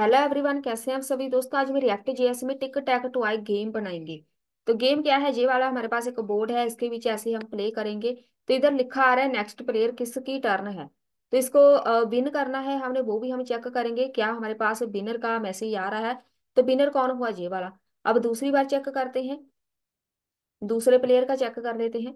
Hello everyone कैसे हैं आप सभी दोस्तों आज मैं रिएक्ट जेएस में टिक टैक टू आई गेम बनाएंगे तो गेम क्या है जे वाला हमारे पास एक बोर्ड है इसके बीच ऐसे हम प्ले करेंगे तो इधर लिखा आ रहा है नेक्स्ट प्लेयर किसकी टर्न है तो इसको विन करना है हमने वो भी हम चेक करेंगे क्या हमारे पास विनर का मैसेज आ रहा है तो विनर कौन हुआ जे वाला अब दूसरी बार चेक करते हैं दूसरे प्लेयर का चेक कर लेते हैं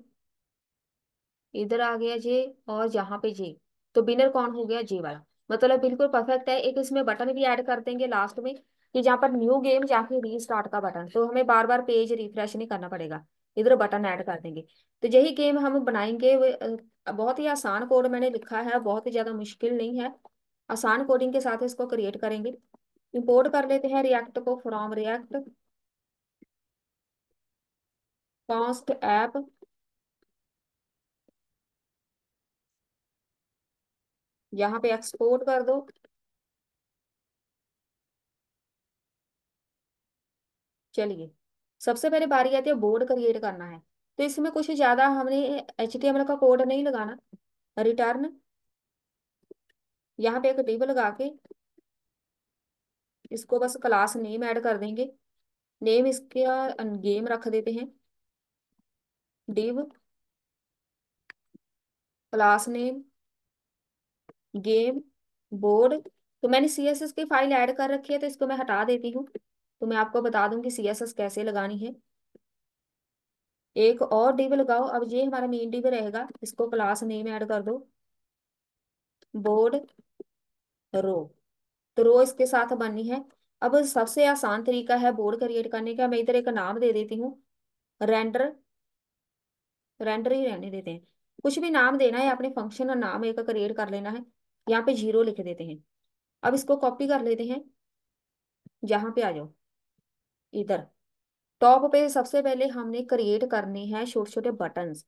इधर आ गया जे और यहाँ पे जे तो विनर कौन हो गया जे वाला मतलब बिल्कुल परफेक्ट है एक इसमें बटन भी ऐड कर देंगे लास्ट में कि जहाँ पर न्यू गेम या फिर रीस्टार्ट का बटन तो हमें बार बार पेज रिफ्रेश नहीं करना पड़ेगा इधर बटन ऐड कर देंगे तो यही गेम हम बनाएंगे बहुत ही आसान कोड मैंने लिखा है बहुत ही ज़्यादा मुश्किल नहीं है आसान कोडिंग के साथ इसको क्रिएट करेंगे इम्पोर्ट कर लेते हैं रिएक्ट को फ्रॉम रिएक्ट कॉन्स्ट ऐप यहाँ पे एक्सपोर्ट कर दो चलिए सबसे पहले बारी आती है बोर्ड क्रिएट करना है तो इसमें कुछ ज्यादा हमने एच का कोड नहीं लगाना रिटर्न यहाँ पे एक टेबल लगा के इसको बस क्लास नेम ऐड कर देंगे नेम इसके गेम रख देते हैं div class name game board तो मैंने सी एस एस की फाइल ऐड कर रखी है तो इसको मैं हटा देती हूँ तो मैं आपको बता दूंगी कि सी एस एस कैसे लगानी है एक और डिब लगाओ अब ये हमारा मेन डिब रहेगा इसको क्लास नेम ऐड कर दो बोर्ड रो तो रो इसके साथ बननी है अब सबसे आसान तरीका है बोर्ड क्रिएट करने का मैं इधर एक नाम दे देती हूँ रेंडर रेंडर ही रहने देते हैं कुछ भी नाम देना है अपने फंक्शन और नाम एक क्रिएट कर लेना है यहाँ पे जीरो लिख देते हैं अब इसको कॉपी कर लेते हैं यहाँ पे आ जाओ इधर टॉप पे सबसे पहले हमने क्रिएट करने हैं छोटे छोटे बटन्स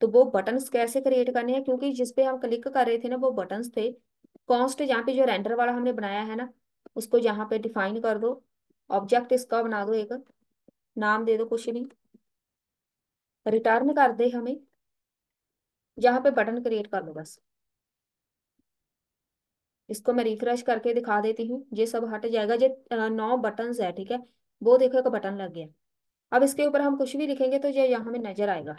तो वो बटन्स कैसे क्रिएट करने हैं क्योंकि जिसपे हम क्लिक कर रहे थे ना वो बटन्स थे कॉन्स्ट यहाँ पे जो रेंडर वाला हमने बनाया है ना उसको यहाँ पे डिफाइन कर दो ऑब्जेक्ट इसका बना दो एक नाम दे दो कुछ नहीं रिटर्न कर दे हमें यहाँ पे बटन क्रिएट कर दो बस इसको मैं रिफ्रेश करके दिखा देती हूँ ये सब हट जाएगा ये नौ बटन है ठीक है वो देखो एक बटन लग गया अब इसके ऊपर हम कुछ भी लिखेंगे तो ये यहाँ में नजर आएगा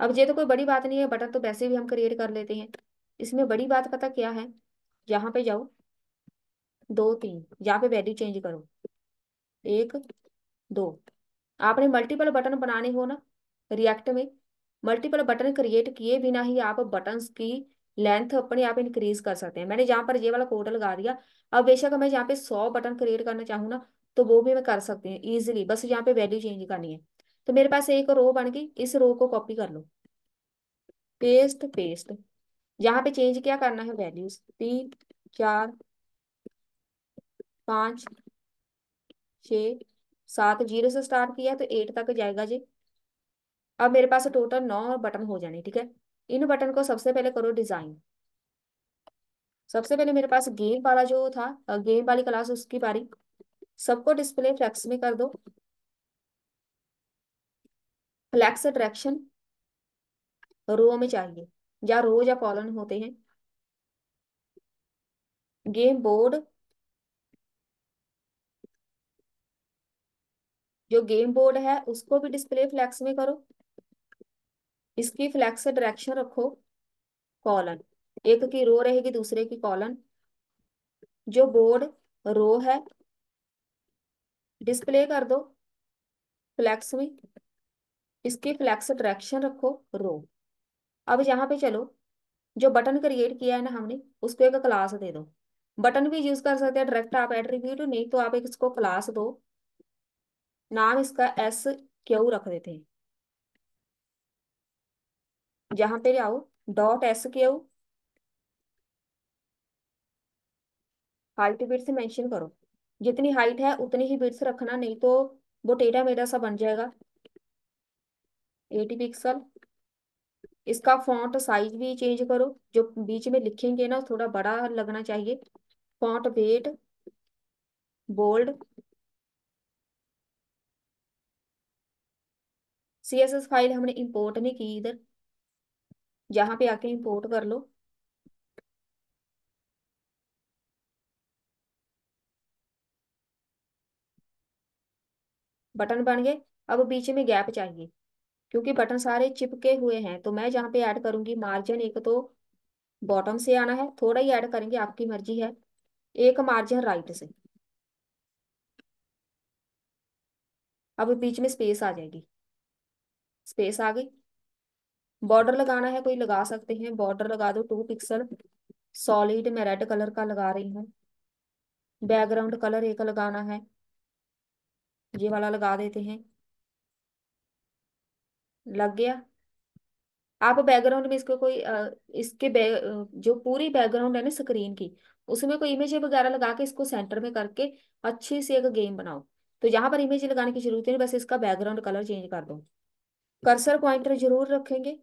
अब ये तो कोई बड़ी बात नहीं है बटन तो वैसे भी हम क्रिएट कर लेते हैं इसमें बड़ी बात पता क्या है यहाँ पे जाओ दो तीन यहाँ पे वैल्यू चेंज करो एक दो आपने मल्टीपल बटन बनाने हो ना रिएक्ट में मल्टीपल बटन क्रिएट किए बिना ही आप बटन की लेंथ अपने आप इंक्रीज कर सकते हैं मैंने यहाँ पर ये वाला कोड लगा दिया अब बेशक मैं यहाँ पे सौ बटन क्रिएट करना चाहूँ ना तो वो भी मैं कर सकती हूँ ईजिली बस यहाँ पे वैल्यू चेंज करनी है तो मेरे पास एक रो बन गई इस रो को कॉपी कर लो पेस्ट पेस्ट यहाँ पे चेंज क्या करना है वैल्यूज तीन चार पांच छ सात जीरो से स्टार्ट किया तो एट तक जाएगा जी अब मेरे पास टोटल नौ बटन हो जाने ठीक है इन बटन को सबसे पहले करो डिजाइन सबसे पहले मेरे पास गेम वाला जो था गेम वाली क्लास उसकी बारी सबको डिस्प्ले फ्लैक्स में कर दो फ्लैक्स अट्रैक्शन रो में चाहिए या रो या कॉलन होते हैं गेम बोर्ड जो गेम बोर्ड है उसको भी डिस्प्ले फ्लैक्स में करो इसकी फ्लैक्स डायरेक्शन रखो कॉलन एक की रो रहेगी दूसरे की कॉलन जो बोर्ड रो है डिस्प्ले कर दो फ्लैक्स में इसकी फ्लैक्स डायरेक्शन रखो रो अब यहाँ पे चलो जो बटन क्रिएट किया है ना हमने उसको एक क्लास दे दो बटन भी यूज कर सकते हैं डायरेक्ट आप एट्रीब्यूट नहीं तो आप इसको क्लास दो नाम इसका एस क्यू रख देते हैं जहां पर आओ डॉट एस के आओ हाइट बिट्स मेंशन करो जितनी हाइट है उतनी ही बिट्स रखना नहीं तो वो टेढ़ा मेढ़ा सा बन जाएगा एटी पिक्सल इसका फॉन्ट साइज भी चेंज करो जो बीच में लिखेंगे ना थोड़ा बड़ा लगना चाहिए font weight bold C S S file हमने इंपोर्ट नहीं की इधर यहाँ पे आके इंपोर्ट कर लो बटन बन गए अब बीच में गैप चाहिए क्योंकि बटन सारे चिपके हुए हैं तो मैं जहां पे ऐड करूंगी मार्जिन एक तो बॉटम से आना है थोड़ा ही ऐड करेंगे आपकी मर्जी है एक मार्जिन राइट से अब बीच में स्पेस आ जाएगी स्पेस आ गई बॉर्डर लगाना है कोई लगा सकते हैं बॉर्डर लगा दो टू पिक्सल सॉलिड मैं रेड कलर का लगा रही हूँ बैकग्राउंड कलर एक लगाना है ये वाला लगा देते हैं लग गया आप बैकग्राउंड में इसको कोई इसके जो पूरी बैकग्राउंड है ना स्क्रीन की उसमें कोई इमेज वगैरह लगा के इसको सेंटर में करके अच्छे से एक गेम बनाओ तो यहाँ पर इमेज लगाने की जरूरत नहीं बस इसका बैकग्राउंड कलर चेंज कर दो कर्सर पॉइंटर जरूर रखेंगे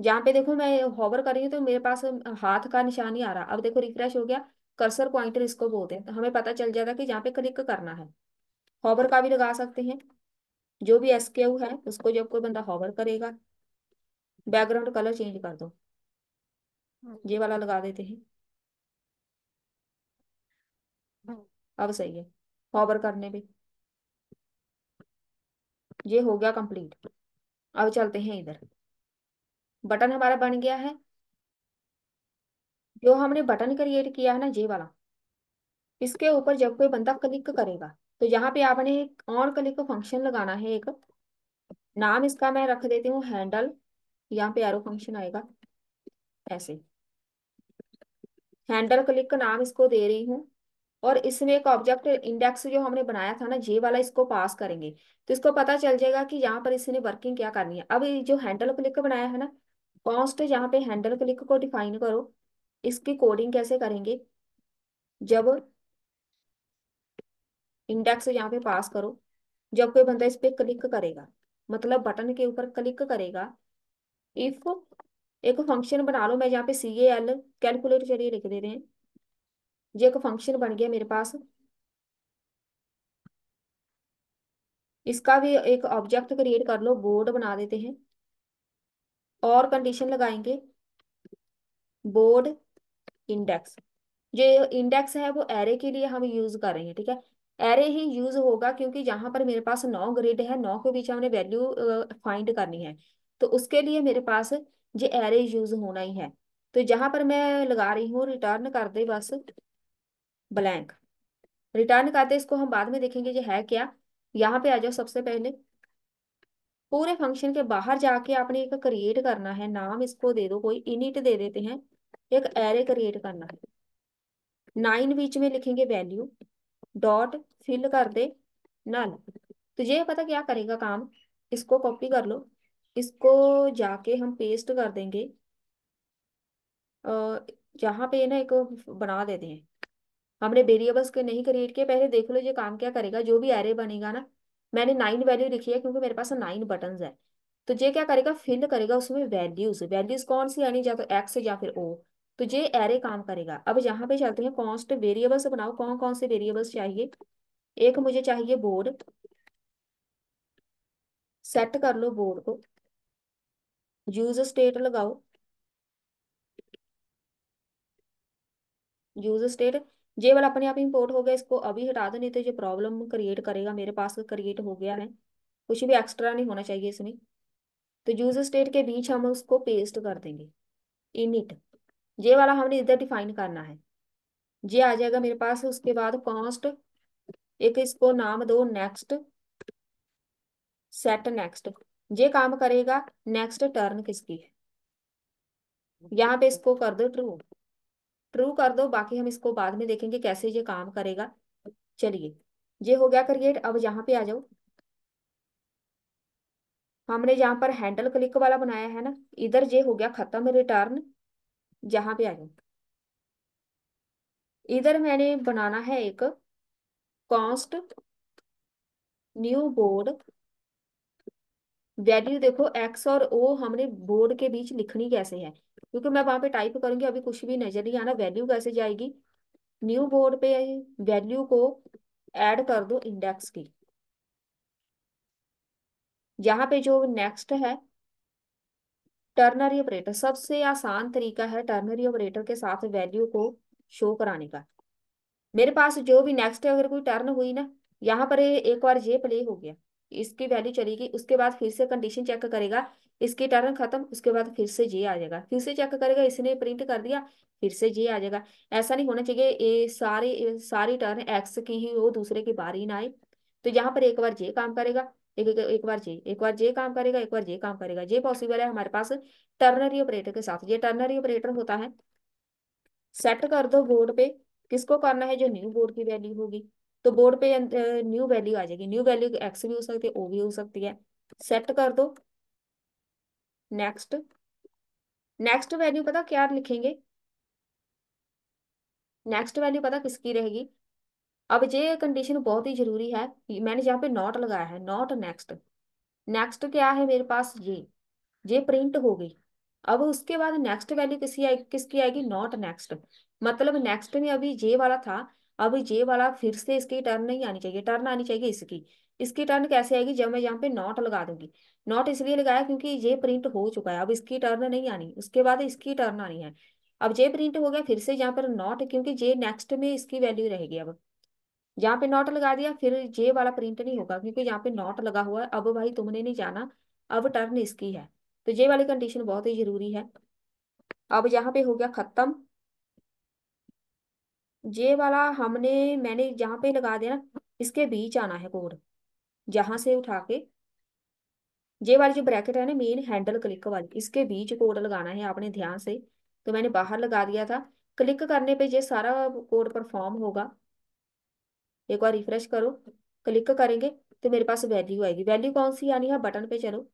जहाँ पे देखो मैं होवर कर रही हूँ तो मेरे पास हाथ का निशान ही आ रहा अब देखो रिफ्रेश हो गया कर्सर पॉइंटर इसको बोलते हैं तो हमें पता चल जाता है कि जहाँ पे क्लिक करना है हॉवर का भी लगा सकते हैं जो भी एस है उसको जब कोई बंदा हॉवर करेगा बैकग्राउंड कलर चेंज कर दो हम्म। ये वाला लगा देते हैं हम्म। अब सही है हॉवर करने पे ये हो गया कंप्लीट अब चलते हैं इधर बटन हमारा बन गया है जो हमने बटन क्रिएट किया है ना जे वाला इसके ऊपर जब कोई बंदा क्लिक करेगा तो यहाँ पे आपने ऑन क्लिक फंक्शन लगाना है एक नाम इसका मैं रख देती हूँ हैंडल यहाँ पे एरो फंक्शन आएगा ऐसे हैंडल क्लिक का नाम इसको दे रही हूँ और इसमें एक ऑब्जेक्ट इंडेक्स जो हमने बनाया था ना जे वाला इसको पास करेंगे तो इसको पता चल जाएगा कि यहाँ पर इसने वर्किंग क्या करनी है अब जो हैंडल क्लिक बनाया है ना कॉन्स्ट यहाँ पे हैंडल क्लिक को डिफाइन करो इसकी कोडिंग कैसे करेंगे जब इंडेक्स यहाँ पे पास करो जब कोई बंदा इस पे क्लिक करेगा मतलब बटन के ऊपर क्लिक करेगा इफ एक फंक्शन बना लो मैं यहाँ पे सी एल कैलकुलेट चलिए लिख दे रहे हैं ये एक फंक्शन बन गया मेरे पास इसका भी एक ऑब्जेक्ट क्रिएट कर लो बोर्ड बना देते हैं और कंडीशन लगाएंगे बोर्ड इंडेक्स जो इंडेक्स है वो एरे के लिए हम यूज कर रहे हैं ठीक है एरे ही यूज होगा क्योंकि यहाँ पर मेरे पास नौ ग्रिड है नौ के बीच हमने वैल्यू फाइंड करनी है तो उसके लिए मेरे पास जो एरे यूज होना ही है तो जहां पर मैं लगा रही हूँ रिटर्न कर दे बस ब्लैंक रिटर्न करते इसको हम बाद में देखेंगे ये है क्या यहाँ पे आ जाओ सबसे पहले पूरे फंक्शन के बाहर जाके आपने एक क्रिएट करना है नाम इसको दे दो कोई इनिट दे देते हैं एक एरे क्रिएट करना है नाइन बीच में लिखेंगे वैल्यू डॉट फिल कर दे नल तो ये पता क्या करेगा काम इसको कॉपी कर लो इसको जाके हम पेस्ट कर देंगे जहां पे ना एक बना देते हैं हमने वेरिएबल्स के नहीं क्रिएट किए पहले देख लो ये काम क्या करेगा जो भी एरे बनेगा ना मैंने नाइन वैल्यू लिखी है क्योंकि मेरे पास नाइन बटन है तो ये क्या करेगा फिल करेगा उसमें वैल्यूज वैल्यूज कौन सी यानी या तो एक्स या फिर ओ तो ये एरे काम करेगा अब यहाँ पे चलते हैं कॉन्स्ट वेरिएबल्स बनाओ कौन कौन से वेरिएबल्स चाहिए एक मुझे चाहिए बोर्ड सेट कर लो बोर्ड को यूज स्टेट लगाओ यूज स्टेट जे वाला अपने आप इम्पोर्ट हो गया इसको अभी हटा दो नहीं तो ये प्रॉब्लम क्रिएट करेगा मेरे पास क्रिएट हो गया है कुछ भी एक्स्ट्रा नहीं होना चाहिए इसमें तो यूज स्टेट के बीच हम उसको पेस्ट कर देंगे इनिट जे वाला हमने इधर डिफाइन करना है जे आ जाएगा मेरे पास उसके बाद कॉन्स्ट एक इसको नाम दो नेक्स्ट सेट नेक्स्ट जे काम करेगा नेक्स्ट टर्न किसकी है यहाँ पे इसको कर दो ट्रू ट्रू कर दो बाकी हम इसको बाद में देखेंगे कैसे ये काम करेगा चलिए ये हो गया क्रिएट अब यहाँ पे आ जाओ हमने यहाँ पर हैंडल क्लिक वाला बनाया है ना इधर ये हो गया खत्म रिटर्न जहां पे आ जाओ इधर मैंने बनाना है एक कॉन्स्ट न्यू बोर्ड वैल्यू देखो एक्स और ओ हमने बोर्ड के बीच लिखनी कैसे है क्योंकि मैं वहां पे टाइप करूंगी अभी कुछ भी नजर नहीं आना वैल्यू कैसे जाएगी न्यू बोर्ड पे वैल्यू को ऐड कर दो इंडेक्स की यहाँ पे जो नेक्स्ट है टर्नरी ऑपरेटर सबसे आसान तरीका है टर्नरी ऑपरेटर के साथ वैल्यू को शो कराने का मेरे पास जो भी नेक्स्ट है अगर कोई टर्न हुई ना यहाँ पर एक बार ये प्ले हो गया इसकी वैल्यू चलेगी उसके बाद फिर से कंडीशन चेक करेगा इसकी टर्न खत्म उसके बाद फिर से जे आ जाएगा फिर से चेक करेगा इसने प्रिंट कर दिया फिर से जे आ जाएगा ऐसा नहीं होना चाहिए ये सारी सारी टर्न एक्स की ही हो दूसरे की बारी ना आए तो यहाँ पर एक बार जे काम करेगा एक एक, एक बार जे एक बार जे काम करेगा एक बार जे काम करेगा जे पॉसिबल है हमारे पास टर्नरी ऑपरेटर के साथ ये टर्नरी ऑपरेटर होता है सेट कर दो बोर्ड पे किसको करना है जो न्यू बोर्ड की वैल्यू होगी तो बोर्ड पे न्यू अं, वैल्यू आ जाएगी न्यू वैल्यू एक्स भी हो सकती है ओ भी हो सकती है सेट कर दो नेक्स्ट नेक्स्ट वैल्यू पता क्या लिखेंगे नेक्स्ट वैल्यू पता किसकी रहेगी अब ये कंडीशन बहुत ही जरूरी है मैंने यहाँ पे नॉट लगाया है नॉट नेक्स्ट नेक्स्ट क्या है मेरे पास ये ये प्रिंट हो गई अब उसके बाद नेक्स्ट वैल्यू किसी आए, किसकी आएगी नॉट नेक्स्ट मतलब नेक्स्ट में अभी ये वाला था अब ये वाला फिर से इसकी टर्न नहीं आनी चाहिए टर्न आनी चाहिए इसकी इसकी टर्न कैसे आएगी जब मैं यहाँ पे नॉट लगा दूंगी नॉट इसलिए लगाया क्योंकि ये प्रिंट हो चुका है अब इसकी टर्न नहीं आनी उसके बाद इसकी टर्न आनी है अब जे प्रिंट हो गया फिर से यहाँ पर नॉट क्योंकि जे नेक्स्ट में इसकी वैल्यू रहेगी अब यहाँ पे नॉट लगा दिया फिर जे वाला प्रिंट नहीं होगा क्योंकि यहाँ पे नॉट लगा हुआ है अब भाई तुमने नहीं जाना अब टर्न इसकी है तो जे वाली कंडीशन बहुत ही जरूरी है अब यहाँ पे हो गया खत्म ये वाला हमने मैंने यहाँ पे लगा दिया ना इसके बीच आना है कोड जहां से उठा के ये वाली जो ब्रैकेट है ना मेन हैंडल क्लिक वाली इसके बीच कोड लगाना है आपने ध्यान से तो मैंने बाहर लगा दिया था क्लिक करने पे ये सारा कोड परफॉर्म होगा एक बार रिफ्रेश करो क्लिक करेंगे तो मेरे पास वैल्यू आएगी वैल्यू कौन सी आनी है बटन पे चलो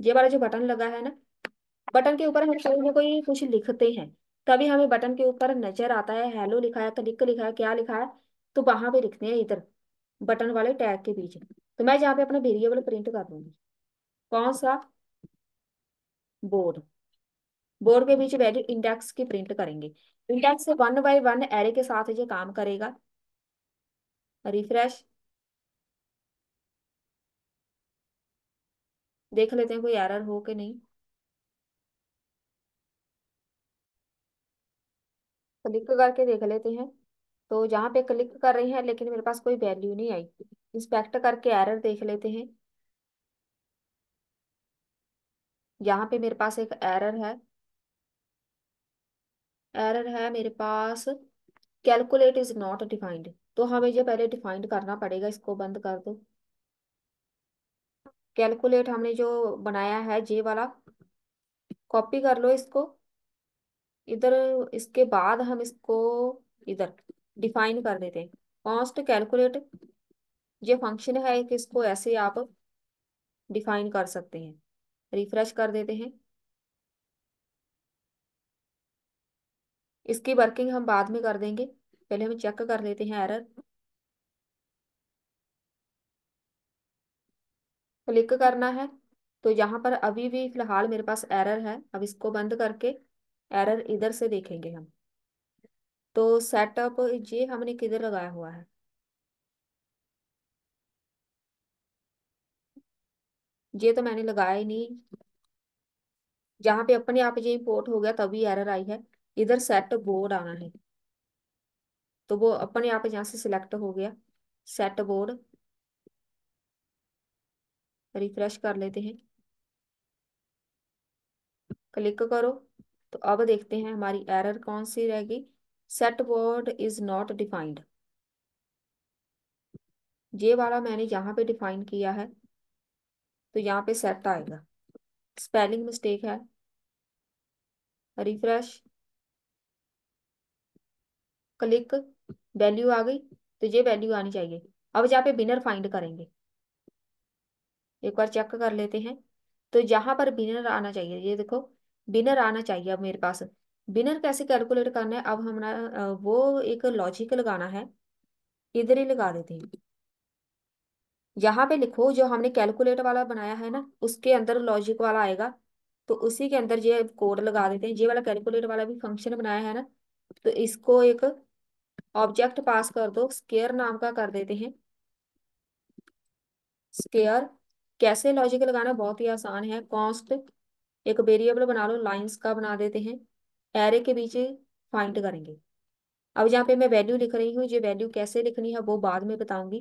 ये वाला जो बटन लगा है ना बटन के ऊपर हम कोई कुछ लिखते हैं कभी हमें बटन के ऊपर नजर आता है हेलो लिखा है क्लिक लिखा है क्या लिखा है तो वहां पे लिखते हैं इधर बटन वाले टैग के बीच तो मैं जहाँ पे अपना वेरिएबल प्रिंट कर दूंगी कौन सा बोर्ड बोर्ड के बीच वैल्यू इंडेक्स की प्रिंट करेंगे इंडेक्स से वन बाई वन एरे के साथ ये काम करेगा रिफ्रेश देख लेते हैं कोई एरर हो कि नहीं क्लिक करके देख लेते हैं तो जहाँ पे क्लिक कर रहे हैं लेकिन मेरे पास कोई वैल्यू नहीं आई इंस्पेक्ट करके एरर देख लेते हैं यहाँ पे मेरे पास एक एरर है एरर है मेरे पास कैलकुलेट इज नॉट डिफाइंड तो हमें ये पहले डिफाइंड करना पड़ेगा इसको बंद कर दो कैलकुलेट हमने जो बनाया है जे वाला कॉपी कर लो इसको इधर इसके बाद हम इसको इधर डिफाइन कर देते हैं कॉस्ट कैलकुलेट ये फंक्शन है कि इसको ऐसे आप डिफाइन कर सकते हैं रिफ्रेश कर देते हैं इसकी वर्किंग हम बाद में कर देंगे पहले हम चेक कर लेते हैं एरर क्लिक करना है तो यहाँ पर अभी भी फिलहाल मेरे पास एरर है अब इसको बंद करके एरर इधर से देखेंगे हम तो सेटअप ये हमने किधर लगाया हुआ है ये तो मैंने लगाया ही नहीं जहां पे अपने आप ये इंपोर्ट हो गया तभी एरर आई है इधर सेट बोर्ड आना है तो वो अपने आप यहां से सिलेक्ट हो गया सेट बोर्ड रिफ्रेश कर लेते हैं क्लिक करो तो अब देखते हैं हमारी एरर कौन सी रहेगी set word is not defined ये वाला मैंने यहाँ पे डिफाइन किया है तो यहाँ पे सेट आएगा स्पेलिंग मिस्टेक है रिफ्रेश क्लिक वैल्यू आ गई तो ये वैल्यू आनी चाहिए अब यहाँ पे बिनर फाइंड करेंगे एक बार चेक कर लेते हैं तो यहाँ पर बिनर आना चाहिए ये देखो बिनर आना चाहिए अब मेरे पास बिनर कैसे कैलकुलेट करना है अब हमारा वो एक लॉजिक लगाना है इधर ही लगा देते हैं यहाँ पे लिखो जो हमने कैलकुलेट वाला बनाया है ना उसके अंदर लॉजिक वाला आएगा तो उसी के अंदर ये कोड लगा देते हैं ये वाला कैलकुलेट वाला भी फंक्शन बनाया है ना तो इसको एक ऑब्जेक्ट पास कर दो स्केयर नाम का कर देते हैं स्केयर कैसे लॉजिक लगाना बहुत ही आसान है कॉन्स्ट एक वेरिएबल बना लो लाइंस का बना देते हैं एरे के बीच फाइंड करेंगे अब यहाँ पे मैं वैल्यू लिख रही हूँ ये वैल्यू कैसे लिखनी है वो बाद में बताऊंगी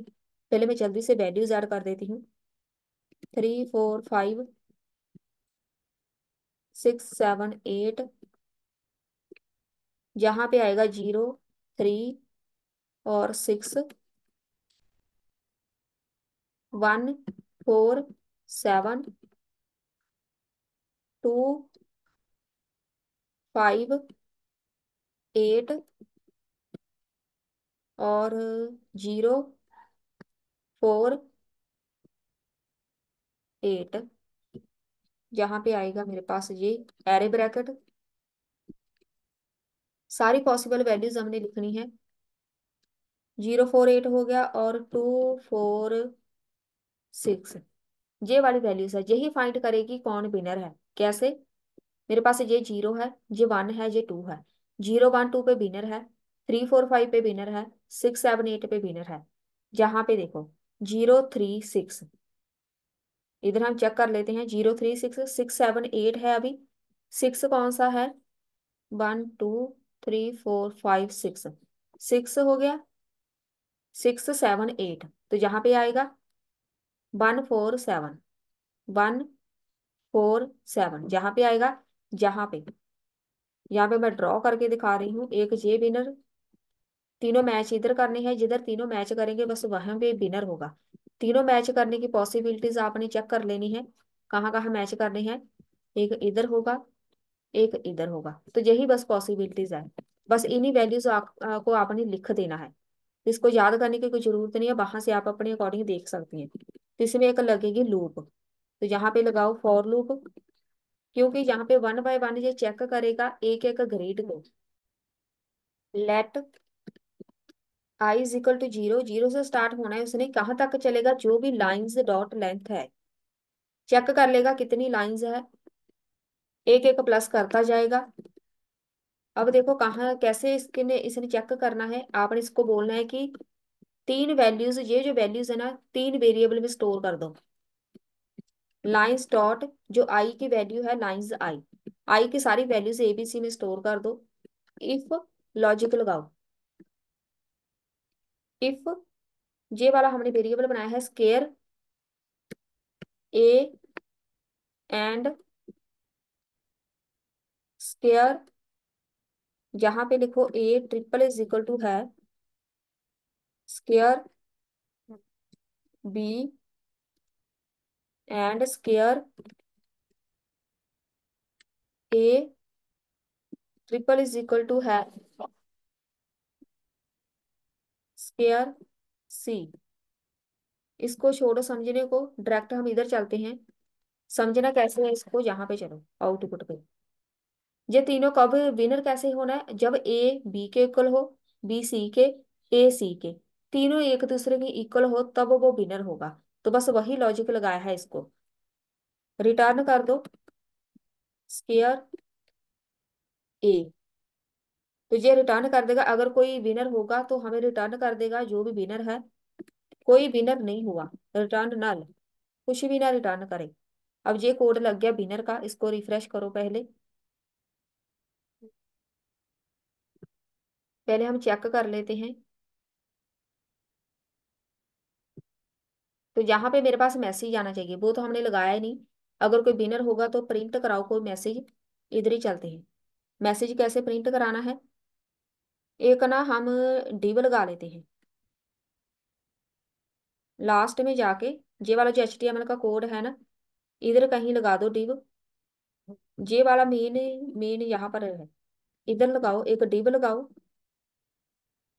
पहले मैं जल्दी से वैल्यूज ऐड कर देती हूँ three four five six seven eight यहाँ पे आएगा जीरो थ्री और six one four seven two five eight और जीरो फोर एट यहाँ पे आएगा मेरे पास ये एरे ब्रैकेट सारी पॉसिबल वैल्यूज हमने लिखनी है जीरो फोर एट हो गया और टू फोर सिक्स ये वाली वैल्यूज है यही फाइंड करेगी कौन विनर है कैसे मेरे पास ये जीरो है ये वन है ये टू है जीरो वन टू पे बिनर है थ्री फोर फाइव पे बिनर है सिक्स सेवन एट पे विनर है यहाँ पे देखो जीरो थ्री सिक्स इधर हम चेक कर लेते हैं zero three six six seven eight है अभी सिक्स कौन सा है one two three four five six six हो गया सिक्स सेवन एट तो यहाँ पे आएगा one four seven one four seven जहां पे आएगा जहां पे यहाँ पे मैं ड्रॉ करके दिखा रही हूँ एक ये विनर तीनों मैच इधर करने हैं जिधर तीनों मैच करेंगे बस वहां पे विनर होगा तीनों मैच करने की पॉसिबिलिटीज आपने चेक कर लेनी है कहाँ कहाँ मैच करने हैं एक इधर होगा एक इधर होगा तो यही बस पॉसिबिलिटीज है बस इन्हीं वैल्यूज को आपने लिख देना है इसको याद करने की कोई जरूरत नहीं है वहां से आप अपने अकॉर्डिंग देख सकती हैं तो इसमें एक लगेगी लूप तो यहाँ पे लगाओ फॉर लूप क्योंकि यहाँ पे वन बाय वन ये चेक करेगा एक एक ग्रेड को let I is equal to zero zero से स्टार्ट होना है उसने कहाँ तक चलेगा जो भी लाइंस डॉट लेंथ है चेक कर लेगा कितनी लाइंस है एक एक प्लस करता जाएगा अब देखो कहाँ कैसे इसके इसने चेक करना है आपने इसको बोलना है कि तीन वैल्यूज ये जो वैल्यूज है ना तीन वेरिएबल में स्टोर कर दो लाइन्स डॉट जो आई की वैल्यू है लाइन्स आई आई की सारी वैल्यूज एबीसी में स्टोर कर दो इफ लॉजिक लगाओ इफ ये वाला हमने वेरिएबल बनाया है स्केयर ए एंड स्केयर यहां पे लिखो A triple is equal to है square B and square A triple is equal to है स्केयर सी इसको छोड़ो समझने को डायरेक्ट हम इधर चलते हैं समझना कैसे है इसको यहाँ पे चलो आउटपुट पे ये तीनों कब विनर कैसे होना है जब ए बी के इक्वल हो बी सी के ए सी के तीनों एक दूसरे के इक्वल हो तब वो विनर होगा तो बस वही लॉजिक लगाया है इसको रिटर्न कर दो स्केयर ए तो ये रिटर्न कर देगा अगर कोई विनर होगा तो हमें रिटर्न कर देगा जो भी विनर है कोई विनर नहीं हुआ रिटर्न नल कुछ भी ना रिटर्न करे अब ये कोड लग गया विनर का इसको रिफ्रेश करो पहले पहले हम चेक कर लेते हैं तो यहाँ पे मेरे पास मैसेज आना चाहिए वो तो हमने लगाया ही नहीं अगर कोई बिनर होगा तो प्रिंट कराओ कोई मैसेज इधर ही चलते हैं मैसेज कैसे प्रिंट कराना है एक ना हम डिव लगा लेते हैं लास्ट में जाके जे वाला जो एच का कोड है ना इधर कहीं लगा दो डिव जे वाला मेन मेन यहाँ पर है इधर लगाओ एक डिव लगाओ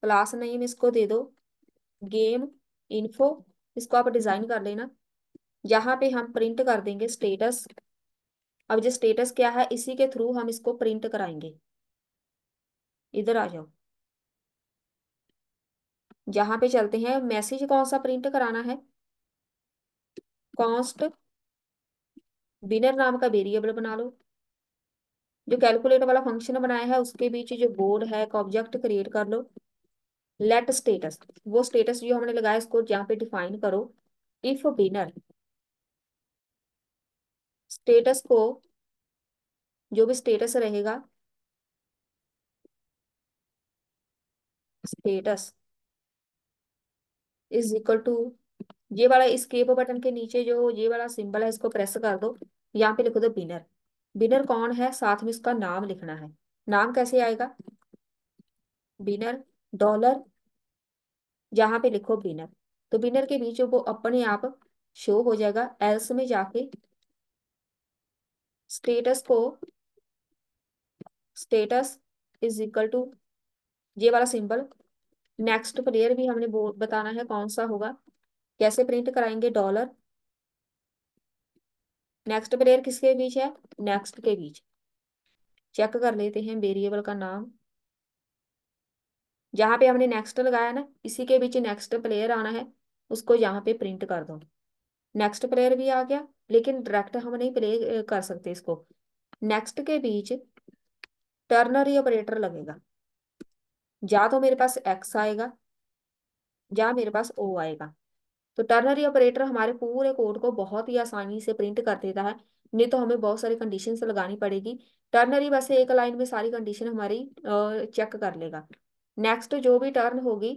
क्लास नेम इसको दे दो गेम इन्फो इसको आप डिजाइन कर लेना यहाँ पे हम प्रिंट कर देंगे स्टेटस अब जो स्टेटस क्या है इसी के थ्रू हम इसको प्रिंट कराएंगे इधर आ जाओ यहाँ पे चलते हैं मैसेज कौन सा प्रिंट कराना है कॉन्स्ट बिनर नाम का वेरिएबल बना लो जो कैलकुलेटर वाला फंक्शन बनाया है उसके बीच जो बोर्ड है ऑब्जेक्ट क्रिएट कर लो लेट स्टेटस वो स्टेटस जो हमने लगाया इसको यहाँ पे डिफाइन करो इफ बिनर स्टेटस को जो भी स्टेटस रहेगा स्टेटस इज इक्वल टू ये वाला स्केप बटन के नीचे जो ये वाला सिंबल है इसको प्रेस कर दो यहाँ पे लिखो दो बिनर बिनर कौन है साथ में इसका नाम लिखना है नाम कैसे आएगा बिनर डॉलर जहां पे लिखो बिनर तो बिनर के बीच वो अपने आप शो हो जाएगा एल्स में जाके स्टेटस को स्टेटस इज इक्वल टू ये वाला सिंबल नेक्स्ट प्लेयर भी हमने बताना है कौन सा होगा कैसे प्रिंट कराएंगे डॉलर नेक्स्ट प्लेयर किसके बीच है नेक्स्ट के बीच चेक कर लेते हैं वेरिएबल का नाम जहां पे हमने नेक्स्ट लगाया ना इसी के बीच नेक्स्ट प्लेयर आना है उसको यहाँ पे प्रिंट कर दो नेक्स्ट प्लेयर भी आ गया लेकिन डायरेक्ट हम नहीं प्ले कर सकते इसको नेक्स्ट के बीच टर्नरी ऑपरेटर लगेगा या तो मेरे पास एक्स आएगा या मेरे पास ओ आएगा तो टर्नरी ऑपरेटर हमारे पूरे कोड को बहुत ही आसानी से प्रिंट कर देता है नहीं तो हमें बहुत सारी कंडीशन लगानी पड़ेगी टर्नरी वैसे एक लाइन में सारी कंडीशन हमारी चेक कर लेगा नेक्स्ट जो भी टर्न होगी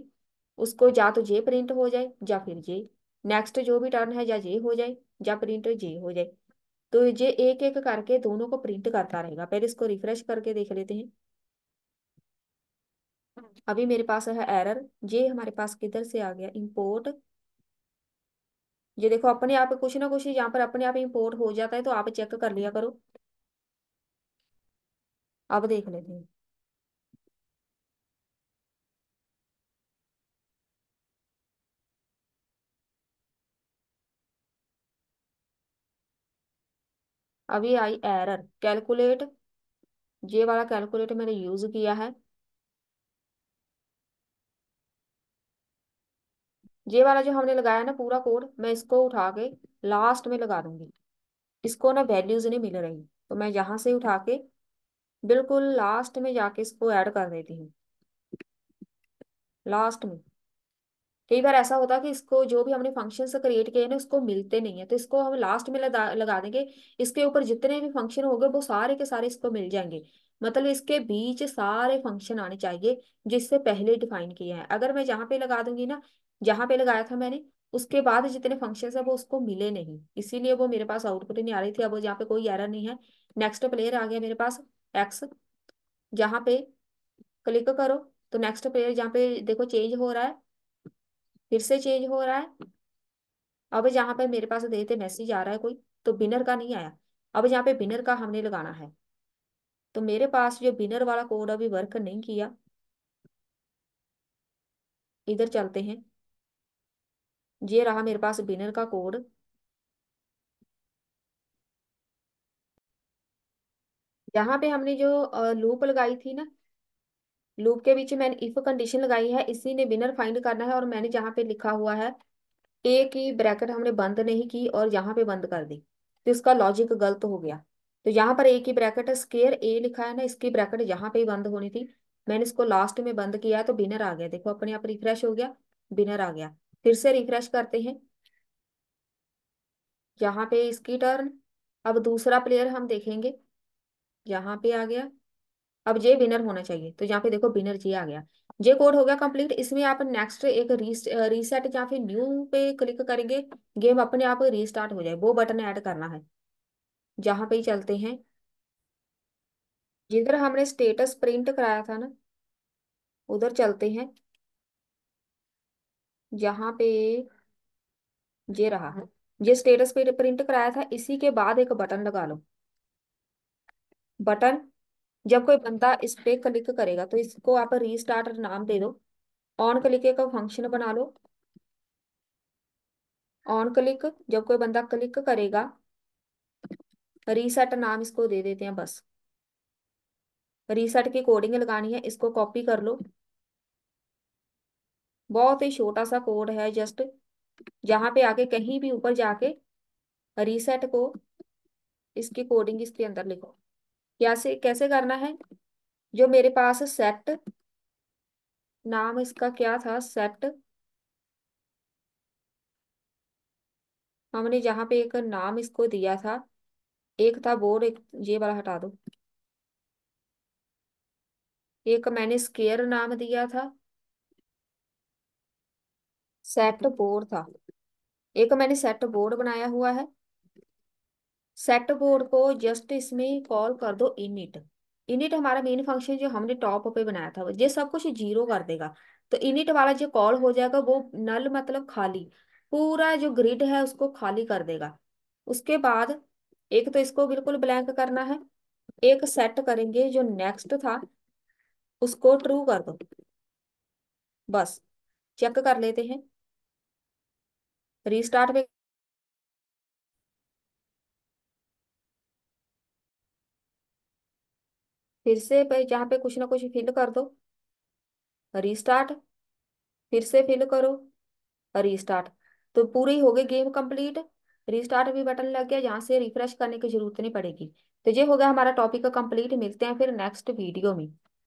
उसको या तो जे प्रिंट हो जाए या फिर जे नेक्स्ट जो भी टर्न है या जे हो जाए या प्रिंट जे हो जाए तो ये एक एक करके दोनों को प्रिंट करता रहेगा पहले इसको रिफ्रेश करके देख लेते हैं अभी मेरे पास है एरर ये हमारे पास किधर से आ गया इंपोर्ट ये देखो अपने आप कुछ ना कुछ यहाँ पर अपने आप इंपोर्ट हो जाता है तो आप चेक कर लिया करो अब देख लेते हैं अब ये आई एरर कैलकुलेट ये वाला कैलकुलेट मैंने यूज किया है ये वाला जो हमने लगाया ना पूरा कोड मैं इसको उठा के लास्ट में लगा दूंगी इसको ना वैल्यूज नहीं मिल रही तो मैं यहाँ से उठा के बिल्कुल लास्ट में जाके इसको ऐड कर देती हूँ लास्ट में कई बार ऐसा होता है कि इसको जो भी हमने फंक्शन क्रिएट किए ना उसको मिलते नहीं है तो इसको हम लास्ट में लगा, लगा देंगे इसके ऊपर जितने भी फंक्शन हो वो सारे के सारे इसको मिल जाएंगे मतलब इसके बीच सारे फंक्शन आने चाहिए जिससे पहले डिफाइन किया है अगर मैं जहाँ पे लगा दूंगी ना जहाँ पे लगाया था मैंने उसके बाद जितने फंक्शन है वो उसको मिले नहीं इसीलिए वो मेरे पास आउटपुट नहीं आ रही थी अब यहाँ पे कोई एरर नहीं है नेक्स्ट प्लेयर आ गया मेरे पास एक्स जहाँ पे क्लिक करो तो नेक्स्ट प्लेयर जहाँ पे देखो चेंज हो रहा है फिर से चेंज हो रहा है अब जहां पे मेरे पास देते मैसेज आ रहा है कोई तो बिनर का नहीं आया अब यहाँ पे बिनर का हमने लगाना है तो मेरे पास जो बिनर वाला कोड अभी वर्क नहीं किया इधर चलते हैं ये रहा मेरे पास बिनर का कोड यहाँ पे हमने जो लूप लगाई थी ना लूप के बीच मैंने इफ कंडीशन लगाई है इसी ने विनर फाइंड करना है और मैंने जहाँ पे लिखा हुआ है ए की ब्रैकेट हमने बंद नहीं की और यहाँ पे बंद कर दी तो इसका लॉजिक गलत हो गया तो यहाँ पर ए की ब्रैकेट स्केयर ए लिखा है ना इसकी ब्रैकेट यहाँ पे ही बंद होनी थी मैंने इसको लास्ट में बंद किया तो बिनर आ गया देखो अपने आप रिफ्रेश हो गया बिनर आ गया फिर से रिफ्रेश करते हैं यहाँ पे इसकी टर्न अब दूसरा प्लेयर हम देखेंगे यहाँ पे आ गया अब जे बिनर होना चाहिए तो यहाँ पे देखो बिनर जे आ गया जे कोड हो गया कंप्लीट इसमें आप नेक्स्ट एक रीसेट या फिर न्यू पे क्लिक करेंगे गेम अपने आप रीस्टार्ट हो जाए वो बटन ऐड करना है जहां पे ही चलते हैं जिधर हमने स्टेटस प्रिंट कराया था ना उधर चलते हैं जहां पे जे रहा है जे स्टेटस पे प्रिंट कराया था इसी के बाद एक बटन लगा लो बटन जब कोई बंदा इस पे क्लिक करेगा तो इसको आप रीस्टार्ट नाम दे दो ऑन क्लिक का फंक्शन बना लो ऑन क्लिक जब कोई बंदा क्लिक करेगा रीसेट नाम इसको दे देते हैं बस रीसेट की कोडिंग लगानी है इसको कॉपी कर लो बहुत ही छोटा सा कोड है जस्ट जहां पे आके कहीं भी ऊपर जाके रीसेट को इसकी कोडिंग इसके अंदर लिखो क्या से कैसे करना है जो मेरे पास सेट नाम इसका क्या था सेट हमने जहां पे एक नाम इसको दिया था एक था बोर्ड एक ये वाला हटा दो एक मैंने स्केयर नाम दिया था सेट बोर्ड था एक मैंने सेट बोर्ड बनाया हुआ है सेट बोर्ड को जस्ट इसमें कॉल कर दो इनिट इनिट हमारा मेन फंक्शन जो हमने टॉप पे बनाया था ये सब कुछ जीरो कर देगा तो इनिट वाला जो कॉल हो जाएगा वो नल मतलब खाली पूरा जो ग्रिड है उसको खाली कर देगा उसके बाद एक तो इसको बिल्कुल ब्लैंक करना है एक सेट करेंगे जो नेक्स्ट था उसको ट्रू कर दो बस चेक कर लेते हैं रीस्टार्ट में फिर से भाई जहाँ पे कुछ ना कुछ फिल कर दो रीस्टार्ट फिर से फिल करो रीस्टार्ट तो पूरी हो गई गेम कंप्लीट रीस्टार्ट भी बटन लग गया यहाँ से रिफ्रेश करने की जरूरत नहीं पड़ेगी तो ये हो गया हमारा टॉपिक कंप्लीट मिलते हैं फिर नेक्स्ट वीडियो में